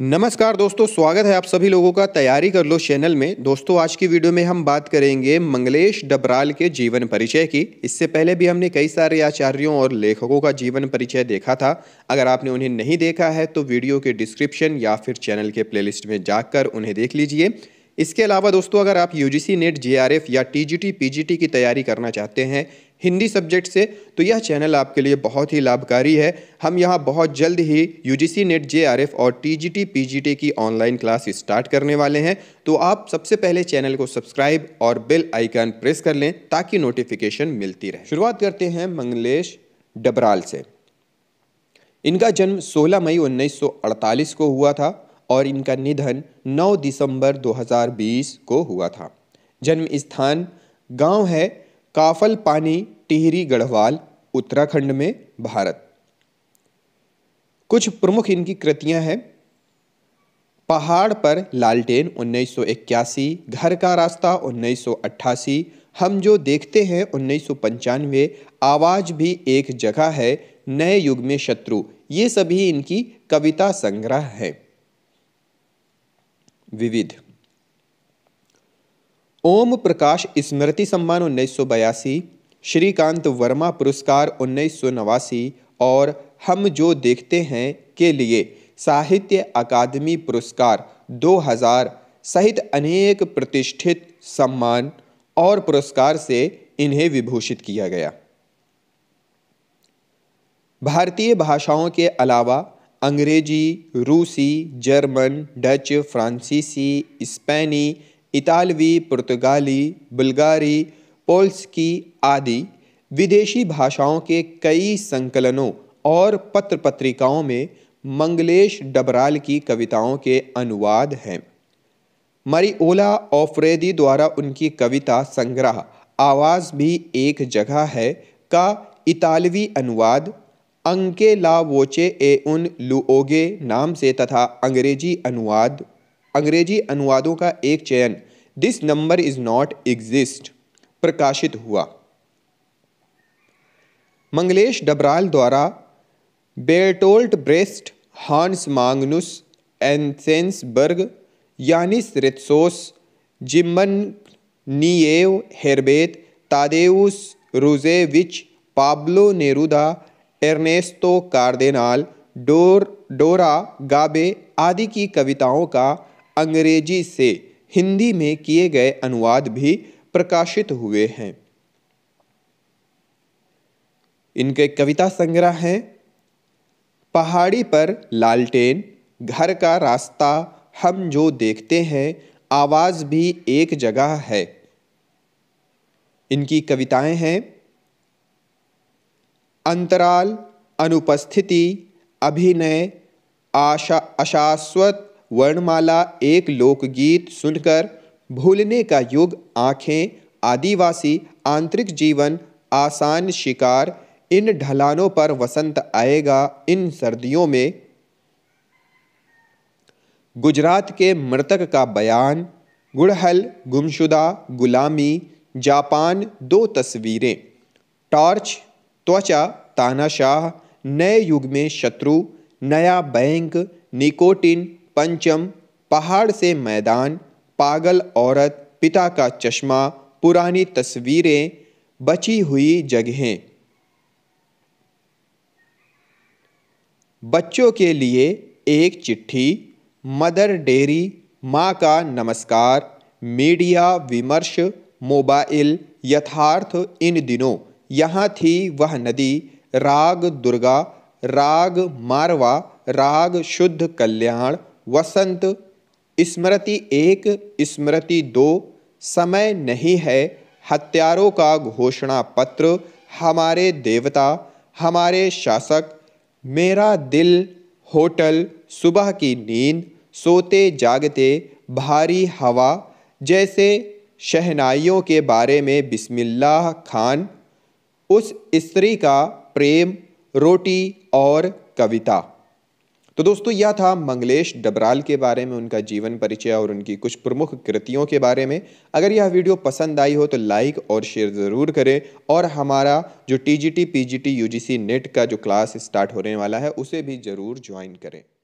नमस्कार दोस्तों स्वागत है आप सभी लोगों का तैयारी कर लो चैनल में दोस्तों आज की वीडियो में हम बात करेंगे मंगलेश डबराल के जीवन परिचय की इससे पहले भी हमने कई सारे आचार्यों और लेखकों का जीवन परिचय देखा था अगर आपने उन्हें नहीं देखा है तो वीडियो के डिस्क्रिप्शन या फिर चैनल के प्लेलिस्ट में जाकर उन्हें देख लीजिए इसके अलावा दोस्तों अगर आप यू जी नेट जे या टी जी की तैयारी करना चाहते हैं हिंदी सब्जेक्ट से तो यह चैनल आपके लिए बहुत ही लाभकारी है हम यहाँ बहुत जल्द ही यू जी नेट जे और टी जी की ऑनलाइन क्लास स्टार्ट करने वाले हैं तो आप सबसे पहले चैनल को सब्सक्राइब और बेल आइकन प्रेस कर लें ताकि नोटिफिकेशन मिलती रहे शुरुआत करते हैं मंगलेश डबराल से इनका जन्म 16 मई 1948 को हुआ था और इनका निधन 9 दिसंबर 2020 को हुआ था जन्म स्थान गांव है काफल पानी टिहरी गढ़वाल उत्तराखंड में भारत कुछ प्रमुख इनकी कृतियां हैं पहाड़ पर लालटेन 1981 घर का रास्ता 1988 हम जो देखते हैं उन्नीस आवाज़ भी एक जगह है नए युग में शत्रु ये सभी इनकी कविता संग्रह है विविध ओम प्रकाश स्मृति सम्मान उन्नीस श्रीकांत वर्मा पुरस्कार उन्नीस और हम जो देखते हैं के लिए साहित्य अकादमी पुरस्कार 2000 सहित अनेक प्रतिष्ठित सम्मान और पुरस्कार से इन्हें विभूषित किया गया भारतीय भाषाओं के अलावा अंग्रेजी रूसी जर्मन डच फ्रांसीसी स्पेनी इतालवी पुर्तगाली बुल्गारी पोल्सकी आदि विदेशी भाषाओं के कई संकलनों और पत्र पत्रिकाओं में मंगलेश डबराल की कविताओं के अनुवाद हैं मरीओला ओफ्रेदी द्वारा उनकी कविता संग्रह आवाज़ भी एक जगह है का इतालवी अनुवाद अंके ला वोचे ए उन लुओगे नाम से तथा अंग्रेजी अनुवाद अंग्रेजी अनुवादों का एक चयन this number is not exist प्रकाशित हुआ मंगलेश डबराल द्वारा Bertolt Brecht Hans Magnus Enzensberger Yannis Ritsos Zbigniew Herbert Tadeusz Rozewicz Pablo Neruda Ernesto Cardenal Dor Dora Gabe आदि की कविताओं का अंग्रेजी से हिंदी में किए गए अनुवाद भी प्रकाशित हुए हैं इनके कविता संग्रह हैं पहाड़ी पर लालटेन घर का रास्ता हम जो देखते हैं आवाज़ भी एक जगह है इनकी कविताएं हैं अंतराल अनुपस्थिति अभिनय आशा अशाश्वत वर्णमाला एक लोकगीत सुनकर भूलने का युग आँखें आदिवासी आंतरिक जीवन आसान शिकार इन ढलानों पर वसंत आएगा इन सर्दियों में गुजरात के मृतक का बयान गुड़हल गुमशुदा गुलामी जापान दो तस्वीरें टॉर्च त्वचा तानाशाह नए युग में शत्रु नया बैंक निकोटिन पंचम पहाड़ से मैदान पागल औरत पिता का चश्मा पुरानी तस्वीरें बची हुई जगहें बच्चों के लिए एक चिट्ठी मदर डेरी माँ का नमस्कार मीडिया विमर्श मोबाइल यथार्थ इन दिनों यहाँ थी वह नदी राग दुर्गा राग मारवा राग शुद्ध कल्याण वसंत स्मृति एक स्मृति दो समय नहीं है हत्यारों का घोषणा पत्र हमारे देवता हमारे शासक मेरा दिल होटल सुबह की नींद सोते जागते भारी हवा जैसे शहनाइयों के बारे में बिस्मिल्लाह खान उस स्त्री का प्रेम रोटी और कविता तो दोस्तों यह था मंगलेश डबराल के बारे में उनका जीवन परिचय और उनकी कुछ प्रमुख कृतियों के बारे में अगर यह वीडियो पसंद आई हो तो लाइक और शेयर ज़रूर करें और हमारा जो T G T P G T U G C net का जो क्लास स्टार्ट होने वाला है उसे भी ज़रूर ज्वाइन करें